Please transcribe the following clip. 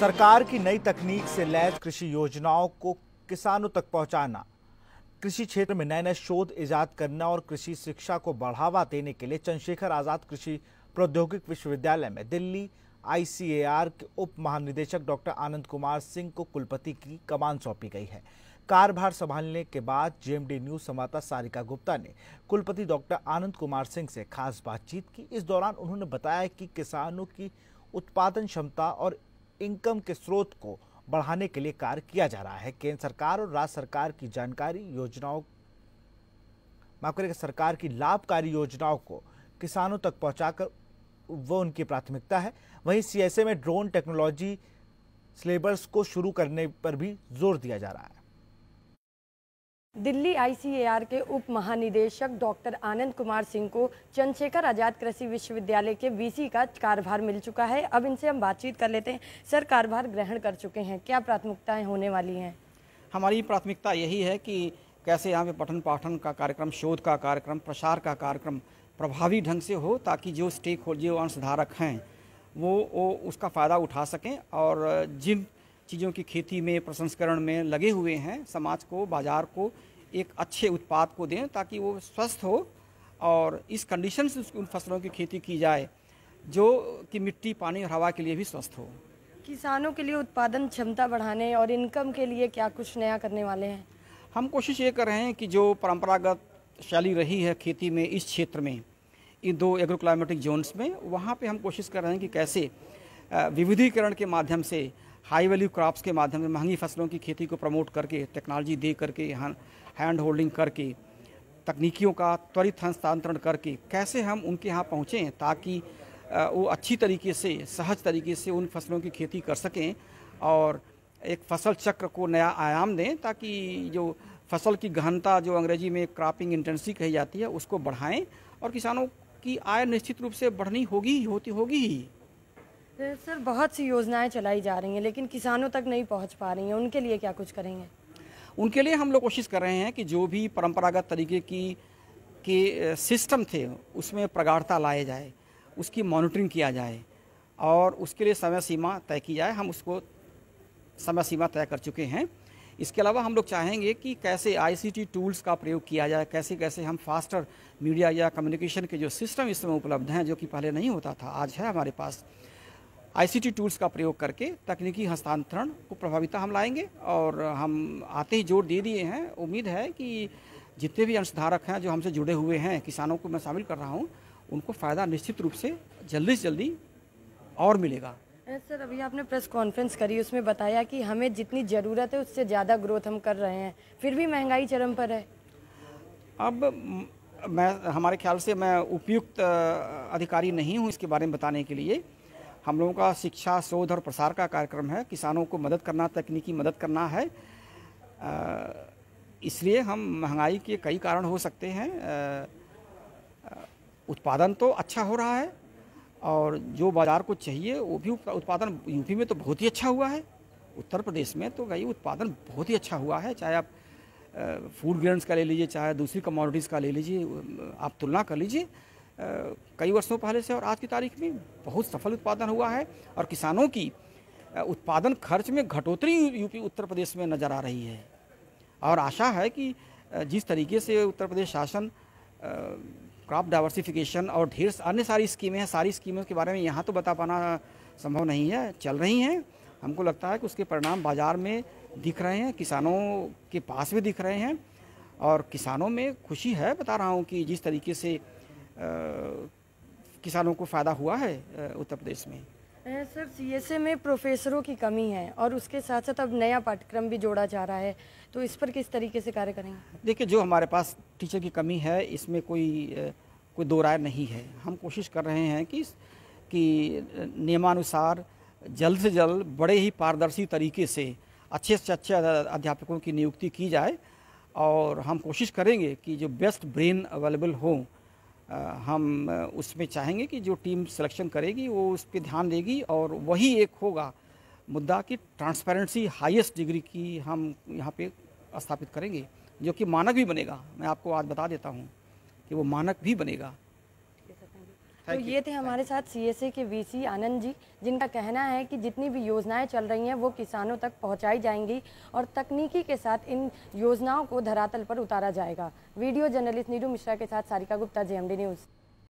सरकार की नई तकनीक से लैस कृषि योजनाओं को किसानों तक पहुंचाना कृषि क्षेत्र में नए नए शोध ईजाद करना और कृषि शिक्षा को बढ़ावा देने के लिए चंद्रशेखर आज़ाद कृषि प्रौद्योगिक विश्वविद्यालय में दिल्ली आईसीएआर के उप महानिदेशक डॉक्टर आनंद कुमार सिंह को कुलपति की कमान सौंपी गई है कारभार संभालने के बाद जेएमडी न्यूज संवाददाता सारिका गुप्ता ने कुलपति डॉक्टर आनंद कुमार सिंह से खास बातचीत की इस दौरान उन्होंने बताया कि किसानों की उत्पादन क्षमता और इनकम के स्रोत को बढ़ाने के लिए कार्य किया जा रहा है केंद्र सरकार और राज्य सरकार की जानकारी योजनाओं माफ करें सरकार की लाभकारी योजनाओं को किसानों तक पहुंचाकर वो उनकी प्राथमिकता है वहीं सीएसए में ड्रोन टेक्नोलॉजी सिलेबस को शुरू करने पर भी जोर दिया जा रहा है दिल्ली आईसीएआर के उप महानिदेशक डॉक्टर आनंद कुमार सिंह को चंद्रशेखर आज़ाद कृषि विश्वविद्यालय के वीसी का कार्यभार मिल चुका है अब इनसे हम बातचीत कर लेते हैं सर कार्यभार ग्रहण कर चुके हैं क्या प्राथमिकताएं होने वाली हैं हमारी प्राथमिकता यही है कि कैसे यहाँ पे पठन पाठन का कार्यक्रम शोध का कार्यक्रम प्रसार का कार्यक्रम प्रभावी ढंग से हो ताकि जो स्टेक होल्ड जो अंशधारक हैं वो वो उसका फ़ायदा उठा सकें और जिन चीज़ों की खेती में प्रसंस्करण में लगे हुए हैं समाज को बाजार को एक अच्छे उत्पाद को दें ताकि वो स्वस्थ हो और इस कंडीशन से उन फसलों की खेती की जाए जो कि मिट्टी पानी और हवा के लिए भी स्वस्थ हो किसानों के लिए उत्पादन क्षमता बढ़ाने और इनकम के लिए क्या कुछ नया करने वाले हैं हम कोशिश ये कर रहे हैं कि जो परंपरागत शैली रही है खेती में इस क्षेत्र में इन दो एग्रो क्लाइमेटिक जोन्स में वहाँ पे हम कोशिश कर रहे हैं कि कैसे विविधीकरण के माध्यम से हाई वैल्यू क्रॉप्स के माध्यम से महंगी फसलों की खेती को प्रमोट करके टेक्नोलॉजी दे करके हैंड होल्डिंग करके तकनीकियों का त्वरित हस्तांतरण करके कैसे हम उनके यहाँ पहुँचें ताकि वो अच्छी तरीके से सहज तरीके से उन फसलों की खेती कर सकें और एक फसल चक्र को नया आयाम दें ताकि जो फसल की गहनता जो अंग्रेजी में क्रॉपिंग इंटेंसिटी कही जाती है उसको बढ़ाएं और किसानों की आय निश्चित रूप से बढ़नी होगी ही होती होगी ही तो सर बहुत सी योजनाएं चलाई जा रही हैं लेकिन किसानों तक नहीं पहुंच पा रही हैं उनके लिए क्या कुछ करेंगे उनके लिए हम लोग कोशिश कर रहे हैं कि जो भी परंपरागत तरीके की के सिस्टम थे उसमें प्रगाढ़ता लाए जाए उसकी मॉनिटरिंग किया जाए और उसके लिए समय सीमा तय की जाए हम उसको समय सीमा तय कर चुके हैं इसके अलावा हम लोग चाहेंगे कि कैसे आईसीटी टूल्स का प्रयोग किया जाए कैसे कैसे हम फास्टर मीडिया या कम्युनिकेशन के जो सिस्टम इस समय उपलब्ध हैं जो कि पहले नहीं होता था आज है हमारे पास आईसीटी टूल्स का प्रयोग करके तकनीकी हस्तांतरण को प्रभाविता हम लाएंगे और हम आते ही जोर दे दिए हैं उम्मीद है कि जितने भी अंशधारक हैं जो हमसे जुड़े हुए हैं किसानों को मैं शामिल कर रहा हूँ उनको फ़ायदा निश्चित रूप से जल्दी से जल्दी और मिलेगा सर अभी आपने प्रेस कॉन्फ्रेंस करी उसमें बताया कि हमें जितनी ज़रूरत है उससे ज़्यादा ग्रोथ हम कर रहे हैं फिर भी महंगाई चरम पर है अब मैं हमारे ख्याल से मैं उपयुक्त अधिकारी नहीं हूँ इसके बारे में बताने के लिए हम लोगों का शिक्षा शोध और प्रसार का कार्यक्रम है किसानों को मदद करना तकनीकी मदद करना है इसलिए हम महंगाई के कई कारण हो सकते हैं उत्पादन तो अच्छा हो रहा है और जो बाज़ार को चाहिए वो भी उत्पादन यूपी में तो बहुत ही अच्छा हुआ है उत्तर प्रदेश में तो भाई उत्पादन बहुत ही अच्छा हुआ है चाहे आप फूड ग्रेन्स का ले लीजिए चाहे दूसरी कमोडिटीज़ का ले लीजिए आप तुलना कर लीजिए कई वर्षों पहले से और आज की तारीख में बहुत सफल उत्पादन हुआ है और किसानों की उत्पादन खर्च में घटोतरी यूपी उत्तर प्रदेश में नज़र आ रही है और आशा है कि जिस तरीके से उत्तर प्रदेश शासन क्रॉप डाइवर्सिफिकेशन और ढेर अन्य सारी स्कीमें हैं सारी स्कीमों के बारे में यहाँ तो बता पाना संभव नहीं है चल रही हैं हमको लगता है कि उसके परिणाम बाज़ार में दिख रहे हैं किसानों के पास भी दिख रहे हैं और किसानों में खुशी है बता रहा हूँ कि जिस तरीके से किसानों को फ़ायदा हुआ है उत्तर प्रदेश में सर सीएसए में प्रोफेसरों की कमी है और उसके साथ साथ अब नया पाठ्यक्रम भी जोड़ा जा रहा है तो इस पर किस तरीके से कार्य करेंगे देखिए जो हमारे पास टीचर की कमी है इसमें कोई कोई दो राय नहीं है हम कोशिश कर रहे हैं कि कि नियमानुसार जल्द से जल्द बड़े ही पारदर्शी तरीके से अच्छे से अच्छे अध्यापकों की नियुक्ति की जाए और हम कोशिश करेंगे कि जो बेस्ट ब्रेन अवेलेबल हों हम उसमें चाहेंगे कि जो टीम सिलेक्शन करेगी वो उस पर ध्यान देगी और वही एक होगा मुद्दा कि ट्रांसपेरेंसी हाईएस्ट डिग्री की हम यहाँ पे स्थापित करेंगे जो कि मानक भी बनेगा मैं आपको आज बता देता हूँ कि वो मानक भी बनेगा तो ये थे हमारे साथ सीएसए के वीसी आनंद जी जिनका कहना है कि जितनी भी योजनाएं चल रही हैं वो किसानों तक पहुंचाई जाएंगी और तकनीकी के साथ इन योजनाओं को धरातल पर उतारा जाएगा वीडियो जर्नलिस्ट नीरू मिश्रा के साथ सारिका गुप्ता जे न्यूज़